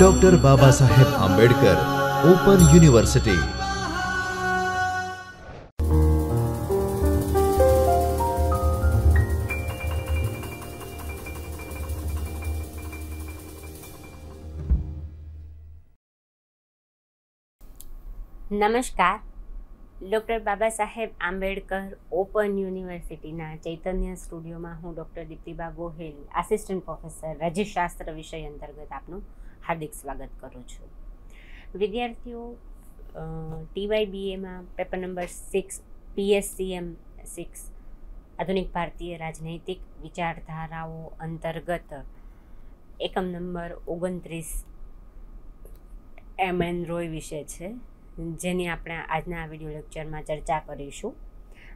doctor Babasaheb Ambedkar open university नमस्कार doctor Babasaheb Ambedkar open યુનિવર્સિટીના ચૈતન્ય સ્ટુડિયોમાં હું doctor Diptiba Gohil assistant professor રાજ્યશાસ્ત્ર વિષય અંતર્ગત આપનું હાર્દિક સ્વાગત કરું છું વિદ્યાર્થીઓ ટીવાય ટીવાયબીએમાં paper number six PSCM six આધુનિક ભારતીય રાજનૈતિક વિચારધારાઓ અંતર્ગત એકમ નંબર ઓગણત્રીસ એમ એન રોય વિશે છે જેની આપણે આજના વિડીયો લેક્ચરમાં ચર્ચા કરીશું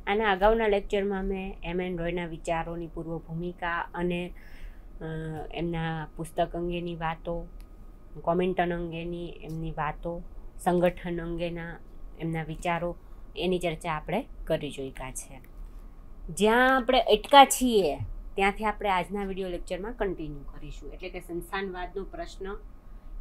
આના અગાઉના લેક્ચરમાં મેં એમ એન રોયના વિચારોની પૂર્વ ભૂમિકા અને એમના પુસ્તક અંગેની વાતો કોમેન્ટન અંગેની એમની વાતો સંગઠન અંગેના એમના વિચારો એની ચર્ચા આપણે કરી ચૂક્યા છે જ્યાં આપણે અટકા છીએ ત્યાંથી આપણે આજના વિડીયો લેક્ચરમાં કન્ટિન્યુ કરીશું એટલે કે સંસાનવાદનો પ્રશ્ન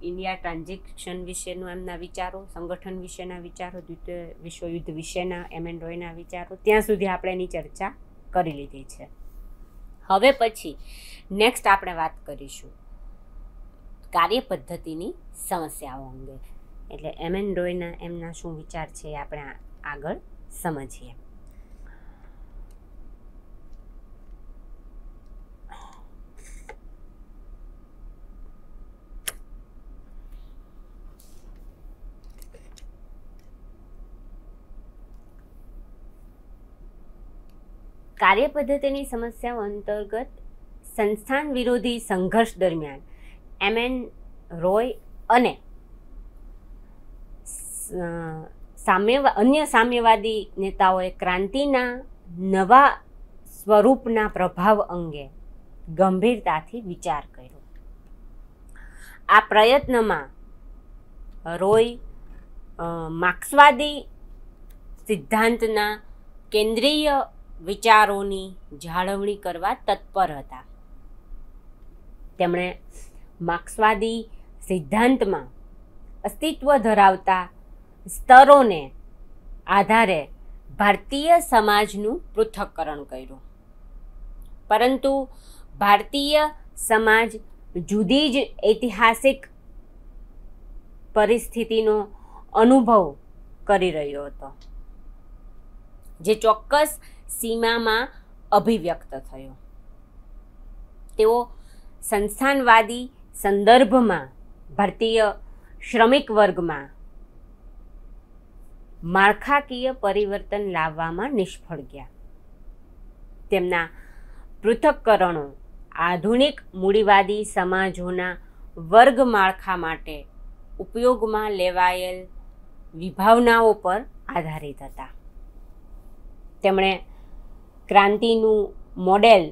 ઇન્ડિયા ટ્રાન્ઝેક્શન વિશેનું એમના વિચારો સંગઠન વિશેના વિચારો દ્વિતીય વિશ્વયુદ્ધ વિશેના એમ રોયના વિચારો ત્યાં સુધી આપણે એની ચર્ચા કરી લીધી છે હવે પછી નેક્સ્ટ આપણે વાત કરીશું કાર્ય પદ્ધતિની સમસ્યાઓ અંગે એટલે એમ એન રોયના એમના શું વિચાર છે એ આપણે આગળ સમજીએ કાર્યપદ્ધતિની સમસ્યાઓ અંતર્ગત સંસ્થાન વિરોધી સંઘર્ષ દરમિયાન એમએન રોય અને સામ્યવા અન્ય સામ્યવાદી નેતાઓએ ક્રાંતિના નવા સ્વરૂપના પ્રભાવ અંગે ગંભીરતાથી વિચાર કર્યો આ પ્રયત્નમાં રોય માર્ક્સવાદી સિદ્ધાંતના કેન્દ્રીય વિચારોની જાળવણી કરવા તત્પર હતા તેમણે માર્ક્સવાદી સિદ્ધાંતમાં અસ્તિત્વ ધરાવતા સ્તરોને આધારે ભારતીય સમાજનું પૃથક્કરણ કર્યું પરંતુ ભારતીય સમાજ જુદી જ ઐતિહાસિક પરિસ્થિતિનો અનુભવ કરી રહ્યો હતો જે ચોક્કસ સીમામાં અભિવ્યક્ત થયો તેઓ સંસ્થાનવાદી સંદર્ભમાં ભારતીય શ્રમિક વર્ગમાં માળખાકીય પરિવર્તન લાવવામાં નિષ્ફળ ગયા તેમના પૃથક્કરણો આધુનિક મૂડીવાદી સમાજોના વર્ગ માળખા માટે ઉપયોગમાં લેવાયેલ વિભાવનાઓ પર આધારિત હતા તેમણે ક્રાંતિનું મોડેલ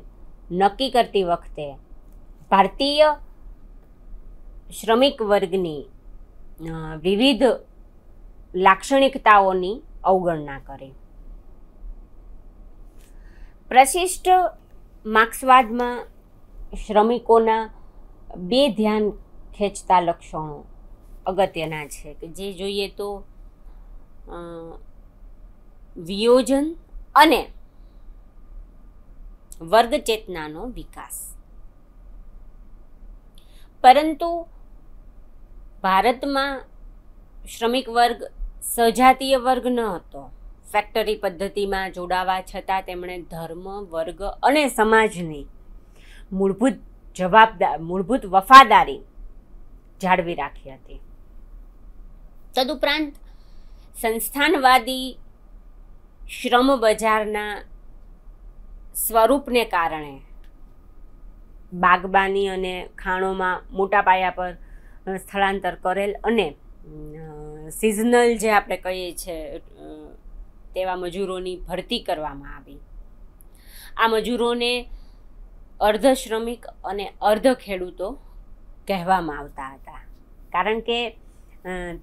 નક્કી કરતી વખતે ભારતીય શ્રમિક વર્ગની વિવિધ લાક્ષણિકતાઓની અવગણના કરી પ્રશિષ્ટ માર્ક્સવાદમાં શ્રમિકોના બે ધ્યાન ખેંચતા લક્ષણો અગત્યના છે કે જે જોઈએ તો વિયોજન અને વર્ગ ચેતનાનો વિકાસ પરંતુ ભારતમાં શ્રમિક વર્ગ સજાતીય વર્ગ ન હતો ફેક્ટરી પદ્ધતિમાં જોડાવા છતાં તેમણે ધર્મ વર્ગ અને સમાજની મૂળભૂત જવાબદાર મૂળભૂત વફાદારી જાળવી રાખી હતી તદુપરાંત સંસ્થાનવાદી શ્રમ બજારના સ્વરૂપને કારણે બાગબાની અને ખાણોમાં મોટા પાયા પર સ્થળાંતર કરેલ અને સિઝનલ જે આપણે કહીએ છીએ તેવા મજૂરોની ભરતી કરવામાં આવી આ મજૂરોને અર્ધ શ્રમિક અને અર્ધ ખેડૂતો કહેવામાં આવતા હતા કારણ કે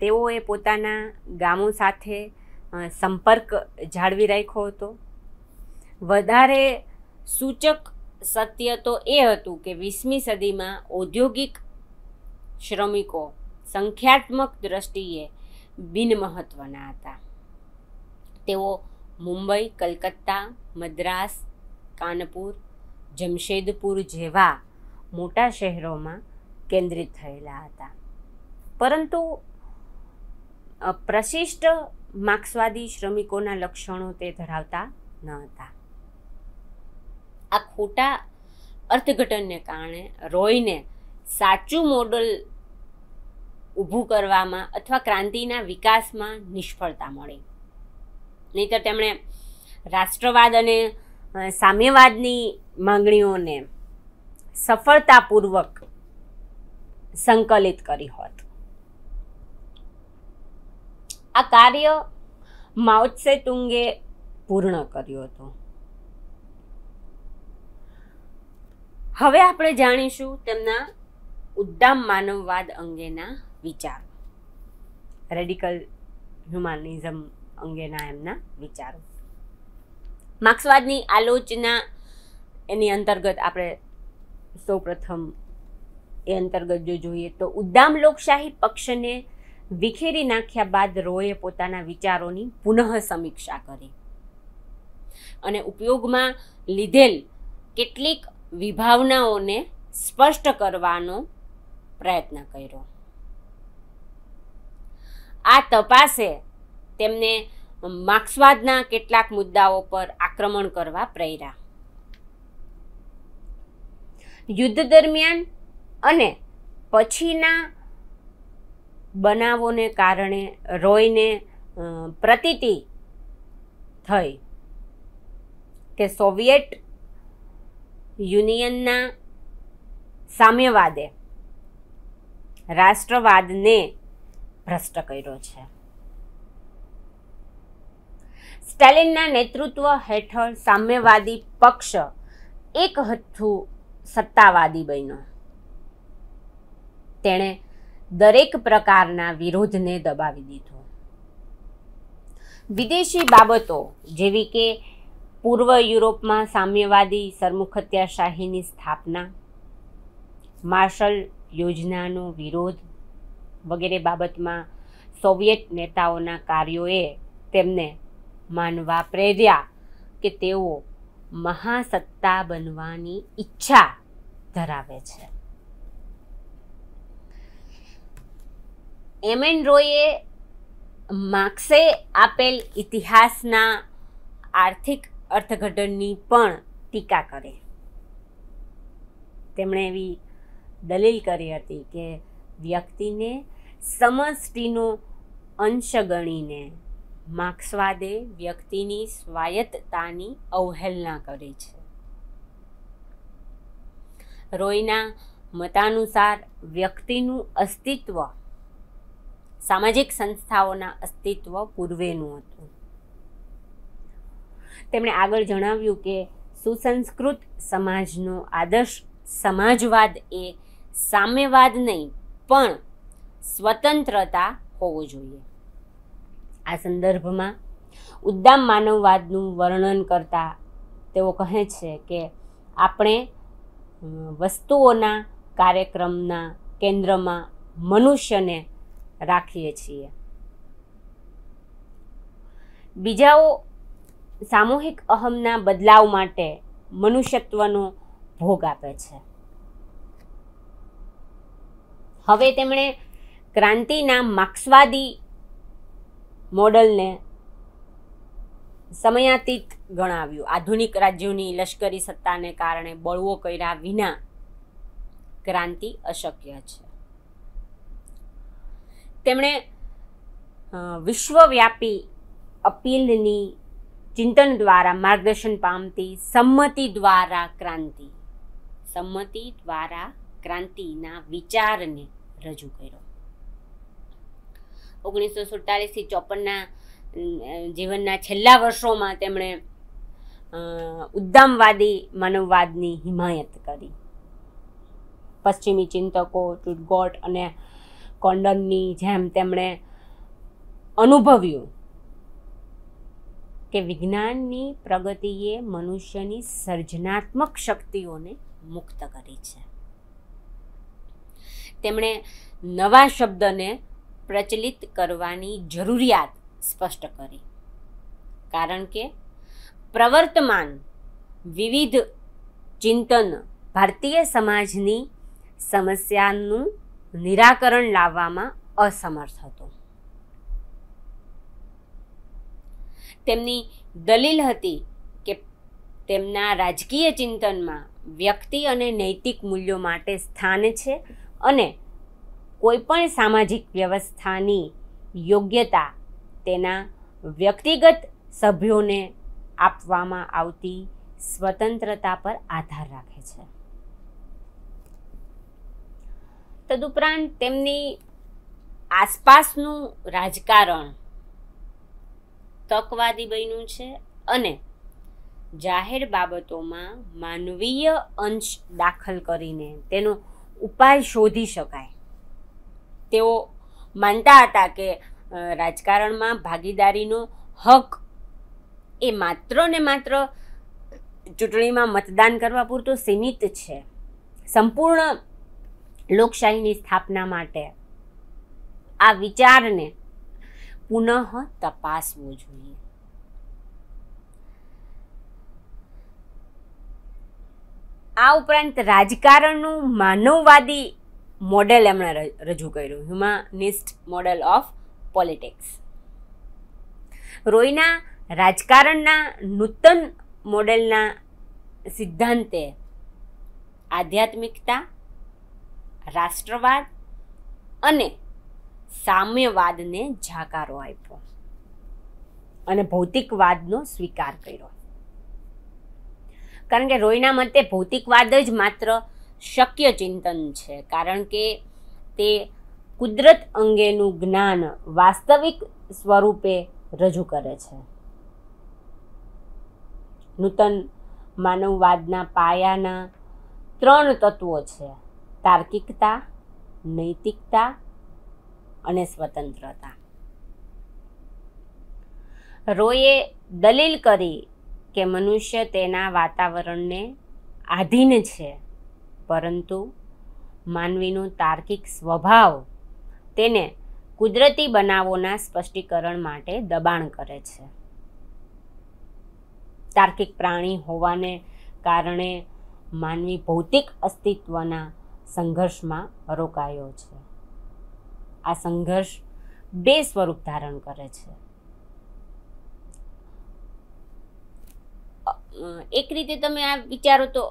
તેઓએ પોતાના ગામો સાથે સંપર્ક જાળવી રાખ્યો હતો વધારે સૂચક સત્ય તો એ હતું કે વીસમી સદીમાં ઔદ્યોગિક શ્રમિકો સંખ્યાત્મક દ્રષ્ટિએ બિનમહત્વના હતા તેઓ મુંબઈ કલકત્તા મદ્રાસ કાનપુર જમશેદપુર જેવા મોટા શહેરોમાં કેન્દ્રિત થયેલા હતા પરંતુ પ્રશિષ્ટ માર્ક્સવાદી શ્રમિકોના લક્ષણો તે ધરાવતા ન હતા આ ખોટા અર્થઘટનને કારણે રોયને સાચું મોડલ ઊભું કરવામાં અથવા ક્રાંતિના વિકાસમાં નિષ્ફળતા મળી નહીંતર તેમણે રાષ્ટ્રવાદ અને સામ્યવાદની માંગણીઓને સફળતાપૂર્વક સંકલિત કરી હોત આ કાર્ય માઉત્સે તુંગે પૂર્ણ કર્યું હતું હવે આપણે જાણીશું તેમના ઉદ્દામ માનવવાદ અંગેના વિચાર રેડિકલ હ્યુમાનિઝમ અંગેના એમના વિચારો માર્ક્સવાદની આલોચના એની અંતર્ગત આપણે સૌપ્રથમ એ અંતર્ગત જો જોઈએ તો ઉદ્દામ લોકશાહી પક્ષને વિખેરી નાખ્યા બાદ રોએ પોતાના વિચારોની પુનઃ સમીક્ષા કરી અને ઉપયોગમાં લીધેલ કેટલીક વિભાવનાઓને સ્પષ્ટ કરવાનો પ્રયત્ન કર્યો આ તપાસે તેમને માર્ક્સવાદના કેટલાક મુદ્દાઓ પર આક્રમણ કરવા પ્રેર્યા યુદ્ધ દરમિયાન અને પછીના બનાવોને કારણે રોયને પ્રતીતિ થઈ કે સોવિયેટ યુનિયનના સામ્યવાદે રાષ્ટ્રવાદને ભ્રષ્ટ કર્યો છે સ્ટાલિનના નેતૃત્વ હેઠળ સામ્યવાદી પક્ષ એક હથ્થું સત્તાવાદી બન્યો તેણે દરેક પ્રકારના વિરોધને દબાવી દીધો વિદેશી બાબતો જેવી કે પૂર્વ યુરોપમાં સામ્યવાદી સરમુખત્યાશાહીની સ્થાપના માર્શલ યોજનાનો વિરોધ વગેરે બાબતમાં સોવિયેત નેતાઓના કાર્યોએ તેમને માનવા પ્રેર્યા કે તેઓ મહાસત્તા બનવાની ઈચ્છા ધરાવે છે એમ એન રોયે માર્ક્સે આપેલ ઇતિહાસના આર્થિક અર્થઘટનની પણ ટીકા કરે તેમણે એવી દલીલ કરી હતી કે વ્યક્તિને સમષ્ટિનો અંશ ગણીને માર્ક્સવાદે વ્યક્તિની સ્વાયત્તતાની અવહેલના કરે છે રોયના મતાનુસાર વ્યક્તિનું અસ્તિત્વ સામાજિક સંસ્થાઓના અસ્તિત્વ પૂર્વેનું હતું તેમણે આગળ જણાવ્યું કે સુસંસ્કૃત સમાજનો આદર્શ સમાજવાદ એ સામ્યવાદ નહીં પણ સ્વતંત્રતા હોવો જોઈએ આ સંદર્ભમાં ઉદ્દામ માનવવાદનું વર્ણન કરતા તેઓ કહે છે કે આપણે વસ્તુઓના કાર્યક્રમના કેન્દ્રમાં મનુષ્યને રાખીએ છીએ બીજાઓ સામૂહિક અહમના બદલાવ માટે મનુષ્યત્વનો ભોગ આપે છે હવે તેમણે ક્રાંતિના માર્ક્સવાદી મોડલને સમયાતીત ગણાવ્યું આધુનિક રાજ્યોની લશ્કરી સત્તાને કારણે બળવો કર્યા વિના ક્રાંતિ અશક્ય છે તેમણે વિશ્વવ્યાપી અપીલની ચિંતન દ્વારા માર્ગદર્શન પામતી સંમતિ દ્વારા ક્રાંતિ સંમતિ દ્વારા ક્રાંતિના વિચારને રજૂ કર્યો ઓગણીસો સુડતાલીસથી ચોપનના જીવનના છેલ્લા વર્ષોમાં તેમણે ઉદ્દામવાદી માનવવાદની હિમાયત કરી પશ્ચિમી ચિંતકો ચુટગોટ અને કોન્ડનની જેમ તેમણે અનુભવ્યું કે વિજ્ઞાનની પ્રગતિએ મનુષ્યની સર્જનાત્મક શક્તિઓને મુક્ત કરી છે તેમણે નવા શબ્દને પ્રચલિત કરવાની જરૂરિયાત સ્પષ્ટ કરી કારણ કે પ્રવર્તમાન વિવિધ ચિંતન ભારતીય સમાજની સમસ્યાનું નિરાકરણ લાવવામાં અસમર્થ હતું તેમની દલીલ હતી કે તેમના રાજકીય ચિંતનમાં વ્યક્તિ અને નૈતિક મૂલ્યો માટે સ્થાન છે અને કોઈપણ સામાજિક વ્યવસ્થાની યોગ્યતા તેના વ્યક્તિગત સભ્યોને આપવામાં આવતી સ્વતંત્રતા પર આધાર રાખે છે તદુપરાંત તેમની આસપાસનું રાજકારણ તકવાદી બન્યું છે અને જાહેર બાબતોમાં માનવીય અંશ દાખલ કરીને તેનો ઉપાય શોધી શકાય તેઓ માનતા હતા કે રાજકારણમાં ભાગીદારીનો હક એ માત્ર ને માત્ર ચૂંટણીમાં મતદાન કરવા પૂરતો સીમિત છે સંપૂર્ણ લોકશાહીની સ્થાપના માટે આ વિચારને પુનઃ તપાસવો જોઈએ આ ઉપરાંત રાજકારણનું માનવવાદી મોડેલ એમણે રજૂ કર્યું હ્યુમાનિસ્ટ મોડેલ ઓફ પોલિટિક્સ રોયના રાજકારણના નૂતન મોડેલના સિદ્ધાંતે આધ્યાત્મિકતા રાષ્ટ્રવાદ અને સામ્યવાદને જાકારો આપ્યો અને ભૌતિકવાદનો સ્વીકાર કર્યો કારણ કે રોયના મતે ભૌતિકવાદ જ માત્ર શક્ય ચિંતન છે કારણ કે તે કુદરત અંગેનું જ્ઞાન વાસ્તવિક સ્વરૂપે રજૂ કરે છે નૂતન માનવવાદના પાયાના ત્રણ તત્વો છે તાર્કિકતા નૈતિકતા અને સ્વતંત્રતા રોયે દલીલ કરી કે મનુષ્ય તેના વાતાવરણને આધીન છે પરંતુ માનવીનો તાર્કિક સ્વભાવ તેને કુદરતી બનાવોના સ્પષ્ટીકરણ માટે દબાણ કરે છે તાર્કિક પ્રાણી હોવાને કારણે માનવી ભૌતિક અસ્તિત્વના સંઘર્ષમાં રોકાયો છે આ સંઘર્ષ બે સ્વરૂપ ધારણ કરે છે એક રીતે તમે આ વિચારો તો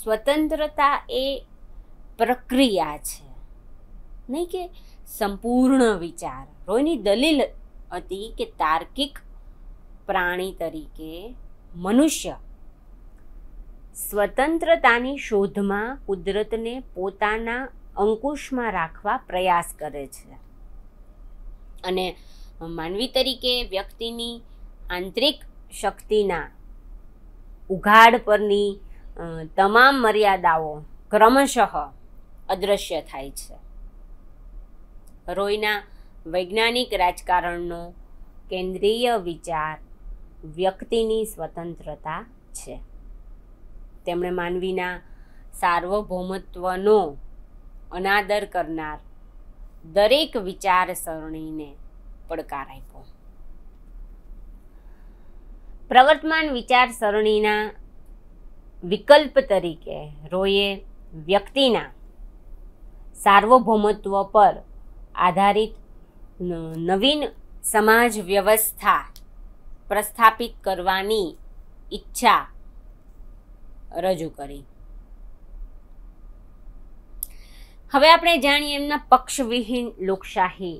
સ્વતંત્રતા એ પ્રક્રિયા છે નહીં કે સંપૂર્ણ વિચાર રોયની દલીલ હતી કે તાર્કિક પ્રાણી તરીકે મનુષ્ય સ્વતંત્રતાની શોધમાં કુદરતને પોતાના અંકુશમાં રાખવા પ્રયાસ કરે છે અને માનવી તરીકે વ્યક્તિની આંતરિક શક્તિના ઉઘાડ પરની તમામ મર્યાદાઓ ક્રમશઃ અદૃશ્ય થાય છે રોયના વૈજ્ઞાનિક રાજકારણનો કેન્દ્રીય વિચાર વ્યક્તિની સ્વતંત્રતા છે તેમણે માનવીના સાર્વભૌમત્વનો અનાદર કરનાર દરેક વિચારસરણીને પડકાર આપ્યો પ્રવર્તમાન વિચારસરણીના વિકલ્પ તરીકે રોયે વ્યક્તિના સાર્વભૌમત્વ પર આધારિત નવીન સમાજ વ્યવસ્થા પ્રસ્થાપિત કરવાની ઈચ્છા રજૂ કરી હવે આપણે જાણીએ એમના પક્ષવિહીન લોકશાહી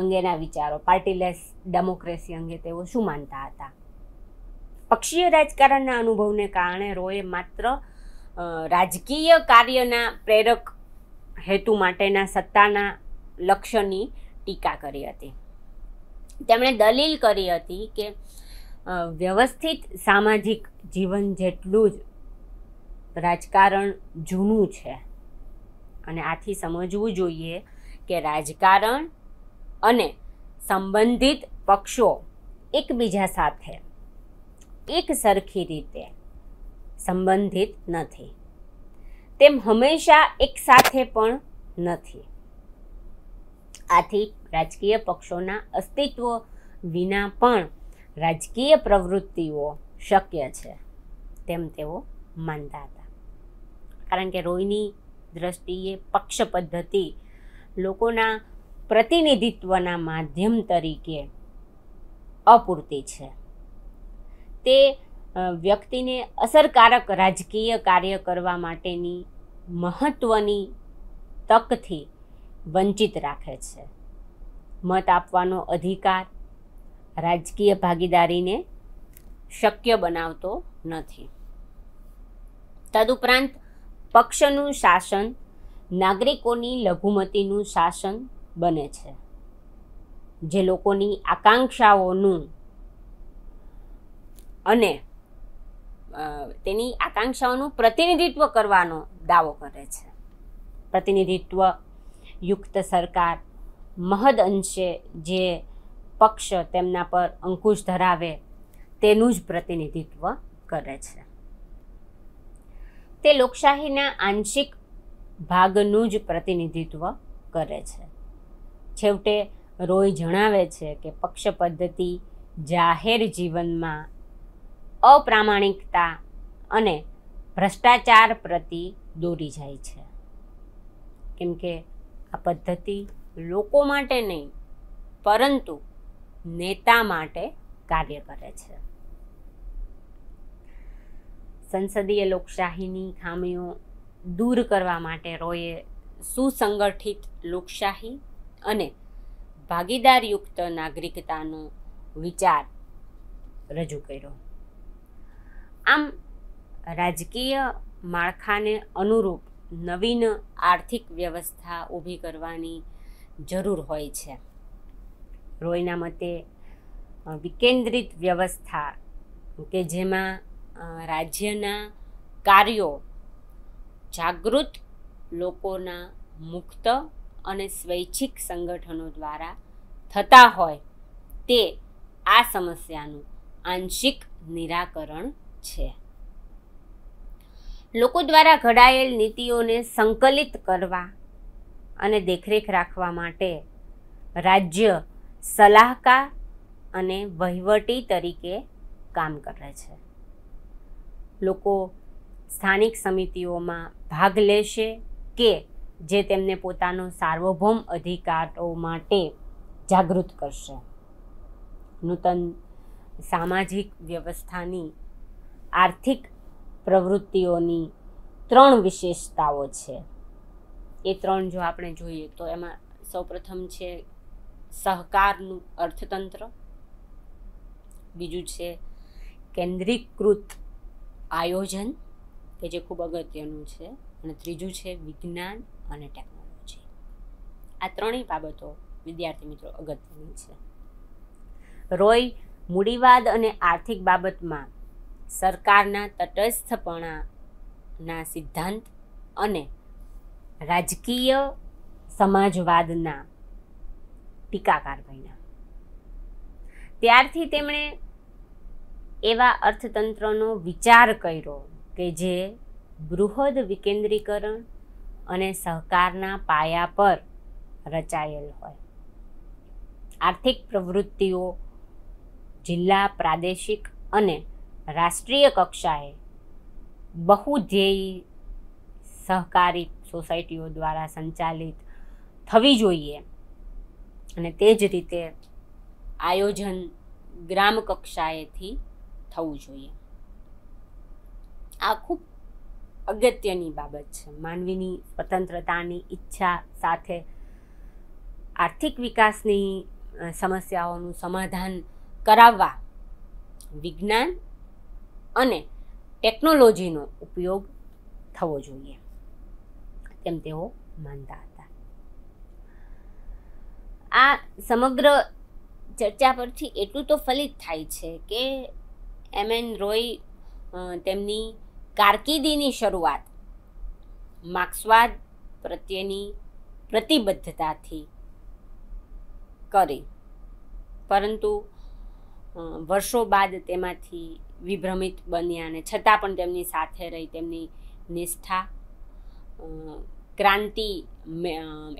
અંગેના વિચારો પાર્ટીલેસ ડેમોક્રેસી અંગે તેઓ શું માનતા હતા પક્ષીય રાજકારણના અનુભવને કારણે રોએ માત્ર રાજકીય કાર્યના પ્રેરક હેતુ માટેના સત્તાના લક્ષ્યની ટીકા કરી હતી તેમણે દલીલ કરી હતી કે વ્યવસ્થિત સામાજિક જીવન જેટલું જ રાજકારણ જૂનું છે અને આથી સમજવું જોઈએ કે રાજકારણ અને સંબંધિત પક્ષો એકબીજા સાથે એક સરખી રીતે સંબંધિત નથી તેમ હંમેશા એકસાથે પણ નથી આથી રાજકીય પક્ષોના અસ્તિત્વ વિના પણ રાજકીય પ્રવૃત્તિઓ શક્ય છે તેમ તેઓ માનતા હતા કારણ કે રોયની દ્રષ્ટિએ પક્ષ પદ્ધતિ લોકોના પ્રતિનિધિત્વના માધ્યમ તરીકે અપૂરતી છે તે વ્યક્તિને અસરકારક રાજકીય કાર્ય કરવા માટેની મહત્ત્વની તકથી વંચિત રાખે છે મત આપવાનો અધિકાર રાજકીય ભાગીદારીને શક્ય બનાવતો નથી તદુપરાંત પક્ષનું શાસન નાગરિકોની લઘુમતીનું શાસન બને છે જે લોકોની આકાંક્ષાઓનું અને તેની આકાંક્ષાઓનું પ્રતિનિધિત્વ કરવાનો દાવો કરે છે પ્રતિનિધિત્વ યુક્ત સરકાર મહદ અંશે જે પક્ષ તેમના પર અંકુશ ધરાવે તેનું જ પ્રતિનિધિત્વ કરે છે તે લોકશાહીના આંશિક ભાગનું જ પ્રતિનિધિત્વ કરે છે છેવટે રોય જણાવે છે કે પક્ષ પદ્ધતિ જાહેર જીવનમાં અપ્રામાણિકતા અને ભ્રષ્ટાચાર પ્રતિ દોરી જાય છે કેમ કે આ પદ્ધતિ લોકો માટે નહીં પરંતુ નેતા માટે કાર્ય કરે છે સંસદીય લોકશાહીની ખામીઓ દૂર કરવા માટે રોયે સુસંગઠિત લોકશાહી અને ભાગીદારયુક્ત નાગરિકતાનો વિચાર રજૂ કર્યો આમ રાજકીય માળખાને અનુરૂપ નવીન આર્થિક વ્યવસ્થા ઊભી કરવાની જરૂર હોય છે રોયના મતે વિકેન્દ્રિત વ્યવસ્થા કે જેમાં રાજ્યના કાર્યો જાગૃત લોકોના મુક્ત અને સ્વૈચ્છિક સંગઠનો દ્વારા થતા હોય તે આ સમસ્યાનું આંશિક નિરાકરણ છે લોકો દ્વારા ઘડાયેલ નીતિઓને સંકલિત કરવા અને દેખરેખ રાખવા માટે રાજ્ય સલાહકાર અને વહીવટી તરીકે કામ કરે છે લોકો સ્થાનિક સમિતિઓમાં ભાગ લેશે કે જે તેમને પોતાનો સાર્વભૌમ અધિકારો માટે જાગૃત કરશે નૂતન સામાજિક વ્યવસ્થાની આર્થિક પ્રવૃત્તિઓની ત્રણ વિશેષતાઓ છે એ ત્રણ જો આપણે જોઈએ તો એમાં સૌપ્રથમ છે સહકારનું અર્થતંત્ર બીજું છે કેન્દ્રીકૃત આયોજન કે જે ખૂબ અગત્યનું છે અને ત્રીજું છે વિજ્ઞાન અને ટેકનોલોજી આ ત્રણેય બાબતો વિદ્યાર્થી મિત્રો અગત્યની છે રોય મૂડીવાદ અને આર્થિક બાબતમાં સરકારના તટસ્થપણાના સિદ્ધાંત અને રાજકીય સમાજવાદના ટીકાકાર બન્યા ત્યારથી તેમણે એવા અર્થતંત્રનો વિચાર કર્યો કે જે બૃહદ વિકેન્દ્રીકરણ અને સહકારના પાયા પર રચાયેલ હોય આર્થિક પ્રવૃત્તિઓ જિલ્લા પ્રાદેશિક અને રાષ્ટ્રીય કક્ષાએ બહુ ધ્યેય સહકારી સોસાયટીઓ દ્વારા સંચાલિત થવી જોઈએ અને તે જ રીતે આયોજન ગ્રામ કક્ષાએથી થવું જોઈએ આ ખૂબ અગત્યની બાબત છે માનવીની સ્વતંત્રતાની ઈચ્છા સાથે આર્થિક વિકાસની સમસ્યાઓનું સમાધાન કરાવવા વિજ્ઞાન અને ટેકનોલોજીનો ઉપયોગ થવો જોઈએ તેમ તેઓ માનતા હતા આ સમગ્ર ચર્ચા પરથી એટલું તો ફલિત થાય છે કે એમ એન રોય તેમની કારકિર્દીની શરૂઆત માર્ક્સવાદ પ્રત્યેની પ્રતિબદ્ધતાથી કરી પરંતુ વર્ષો બાદ તેમાંથી વિભ્રમિત બન્યા અને છતાં પણ તેમની સાથે રહી તેમની નિષ્ઠા ક્રાંતિ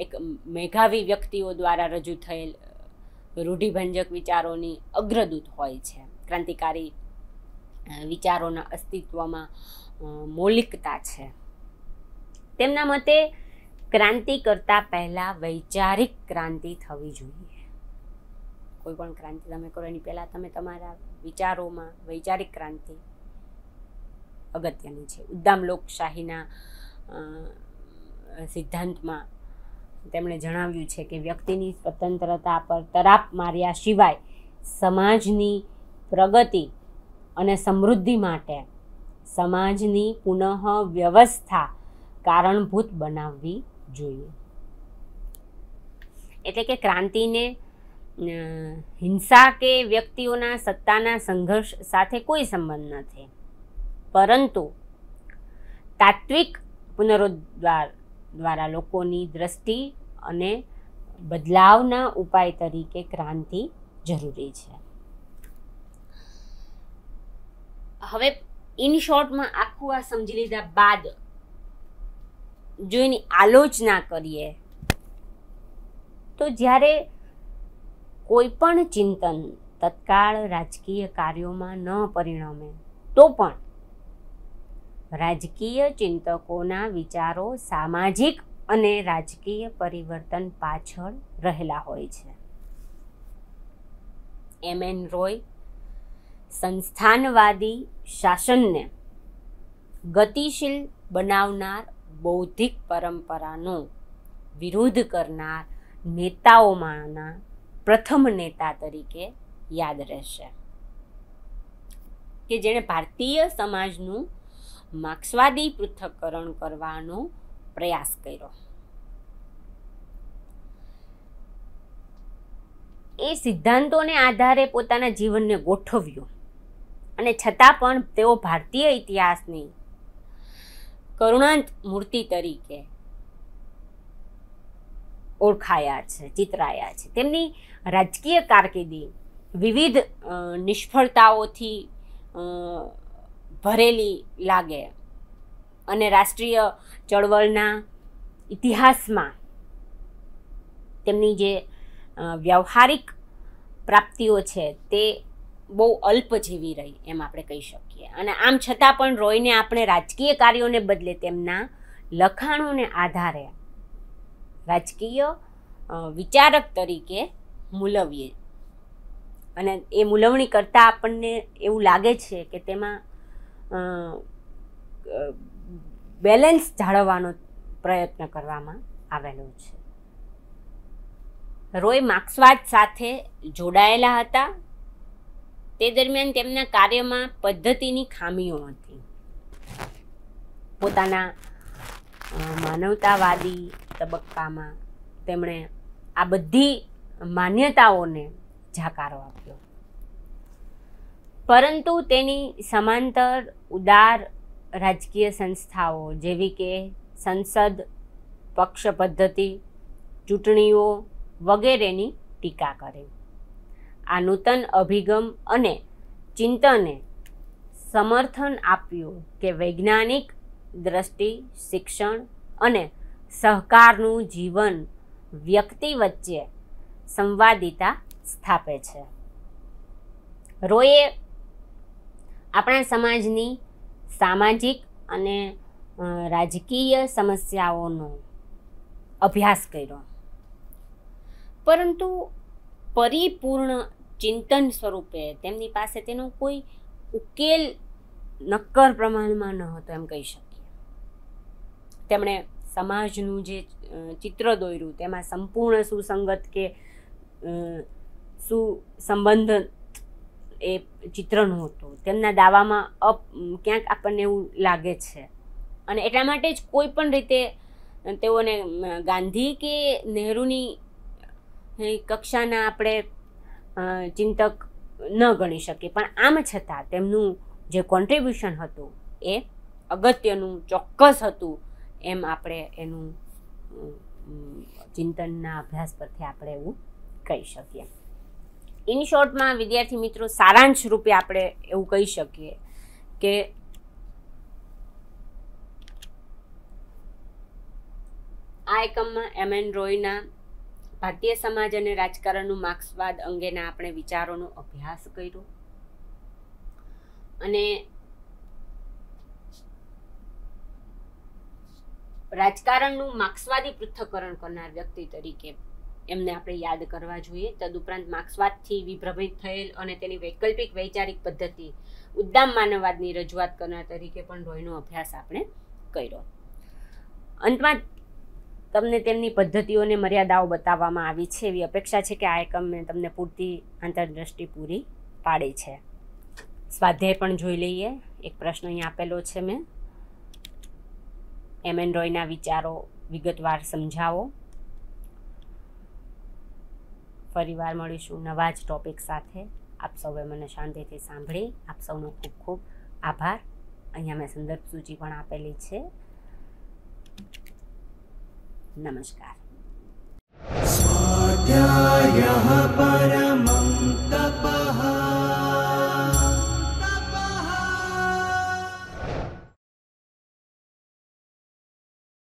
એક મેઘાવી વ્યક્તિઓ દ્વારા રજૂ થયેલ રૂઢિભંજક વિચારોની અગ્રદૂત હોય છે ક્રાંતિકારી વિચારોના અસ્તિત્વમાં મૌલિકતા છે તેમના મતે ક્રાંતિ કરતાં પહેલાં વૈચારિક ક્રાંતિ થવી જોઈએ કોઈ પણ ક્રાંતિ તમે કરો એની પહેલાં તમે તમારા વિચારોમાં વૈચારિક ક્રાંતિ અગત્યની છે ઉદ્દામ લોકશાહીના સિદ્ધાંતમાં તેમણે જણાવ્યું છે કે વ્યક્તિની સ્વતંત્રતા પર તરાપ માર્યા સિવાય સમાજની પ્રગતિ અને સમૃદ્ધિ માટે સમાજની પુનઃ વ્યવસ્થા કારણભૂત બનાવવી જોઈએ એટલે કે ક્રાંતિને હિંસા કે વ્યક્તિઓના સત્તાના સંઘર્ષ સાથે કોઈ સંબંધ નથી પરંતુ તાત્વિક પુનરોદ્ધાર દ્વારા લોકોની દ્રષ્ટિ અને બદલાવના ઉપાય તરીકે ક્રાંતિ જરૂરી છે હવે ઇન શોર્ટમાં આખું આ સમજી લીધા બાદ જો એની આલોચના કરીએ તો જ્યારે કોઈ પણ ચિંતન તત્કાળ રાજકીય કાર્યોમાં ન પરિણમે તો પણ રાજકીય ચિંતકોના વિચારો સામાજિક અને રાજકીય પરિવર્તન પાછળ રહેલા હોય છે એમ એન રોય સંસ્થાનવાદી શાસનને ગતિશીલ બનાવનાર બૌદ્ધિક પરંપરાનો વિરોધ કરનાર નેતાઓમાંના પ્રથમ નેતા તરીકે યાદ રહેશે કે જેણે ભારતીય સમાજનું માર્ક્સવાદી પૃથ્થકરણ કરવાનો પ્રયાસ કર્યો એ સિદ્ધાંતોને આધારે પોતાના જીવનને ગોઠવ્યું અને છતાં પણ તેઓ ભારતીય ઇતિહાસની કરુણાંત મૂર્તિ તરીકે ઓળખાયા છે ચિતરાયા છે તેમની રાજકીય કારકિર્દી વિવિધ નિષ્ફળતાઓથી ભરેલી લાગે અને રાષ્ટ્રીય ચળવળના ઇતિહાસમાં તેમની જે વ્યવહારિક પ્રાપ્તિઓ છે તે બહુ અલ્પ જેવી રહી એમ આપણે કહી શકીએ અને આમ છતાં પણ રોયને આપણે રાજકીય કાર્યોને બદલે તેમના લખાણોને આધારે રાજકીય વિચારક તરીકે મૂલવીએ અને એ મૂલવણી કરતાં આપણને એવું લાગે છે કે તેમાં બેલેન્સ જાળવવાનો પ્રયત્ન કરવામાં આવેલો છે રોય માર્ક્સવાદ સાથે જોડાયેલા હતા તે દરમિયાન તેમના કાર્યમાં પદ્ધતિની ખામીઓ હતી પોતાના માનવતાવાદી તબક્કામાં તેમણે આ બધી માન્યતાઓને જાકારો આપ્યો પરંતુ તેની સમાંતર ઉદાર રાજકીય સંસ્થાઓ જેવી કે સંસદ પક્ષ પદ્ધતિ ચૂંટણીઓ વગેરેની ટીકા કરે આ નૂતન અભિગમ અને ચિંતને સમર્થન આપ્યું કે વૈજ્ઞાનિક દ્રષ્ટિ શિક્ષણ અને સહકારનું જીવન વ્યક્તિ વચ્ચે સંવાદિતા સ્થાપે છે રોએ આપણા સમાજની સામાજિક અને રાજકીય સમસ્યાઓનો અભ્યાસ કર્યો પરંતુ પરિપૂર્ણ ચિંતન સ્વરૂપે તેમની પાસે તેનો કોઈ ઉકેલ નક્કર પ્રમાણમાં ન હતો એમ કહી શકીએ તેમણે સમાજનું જે ચિત્ર દોર્યું તેમાં સંપૂર્ણ સુસંગત કે સુસંબંધ એ ચિત્ર નહોતું તેમના દાવામાં અપ ક્યાંક આપણને એવું લાગે છે અને એટલા માટે જ કોઈ પણ રીતે તેઓને ગાંધી કે નહેરુની કક્ષાના આપણે ચિંતક ન ગણી શકીએ પણ આમ છતાં તેમનું જે કોન્ટ્રીબ્યુશન હતું એ અગત્યનું ચોક્કસ હતું એમ આપણે એનું ચિંતનના અભ્યાસ પરથી આપણે એવું કહી શકીએ ઇન શોર્ટમાં વિદ્યાર્થી મિત્રો સારાંશ રૂપે આપણે એવું કહી શકીએ કે આ એકમમાં એમ એન રોયના ભારતીય સમાજ અને રાજકારણનું માર્ક્સવાદ અંગેના આપણે વિચારોનો અભ્યાસ કર્યો અને રાજકારણનું માર્ક્સવાદી પૃથ્થકરણ કરનાર વ્યક્તિ તરીકે એમને આપણે યાદ કરવા જોઈએ તદુપરાંત માર્ક્સવાદથી વિભ્રમિત થયેલ અને તેની વૈકલ્પિક વૈચારિક પદ્ધતિ ઉદ્દામ માનવવાદની રજૂઆત કરનાર તરીકે પણ રોયનો અભ્યાસ આપણે કર્યો અંતમાં તમને તેમની પદ્ધતિઓને મર્યાદાઓ બતાવવામાં આવી છે એવી અપેક્ષા છે કે આ એકમે તમને પૂરતી આંતરદ્રષ્ટિ પૂરી પાડે છે સ્વાધ્યાય પણ જોઈ લઈએ એક પ્રશ્ન અહીં આપેલો છે મેં એમ એન રોયના વિચારો વિગતવાર સમજાવો ફરીવાર મળીશું નવા જ ટોપિક સાથે આપ સૌએ મને શાંતિથી સાંભળી આપ સૌનો ખૂબ ખૂબ આભાર અહીંયા મેં સંદર્ભ સૂચિ પણ આપેલી છે નમસ્કાર સ્વાધ્યાય પરમં તપ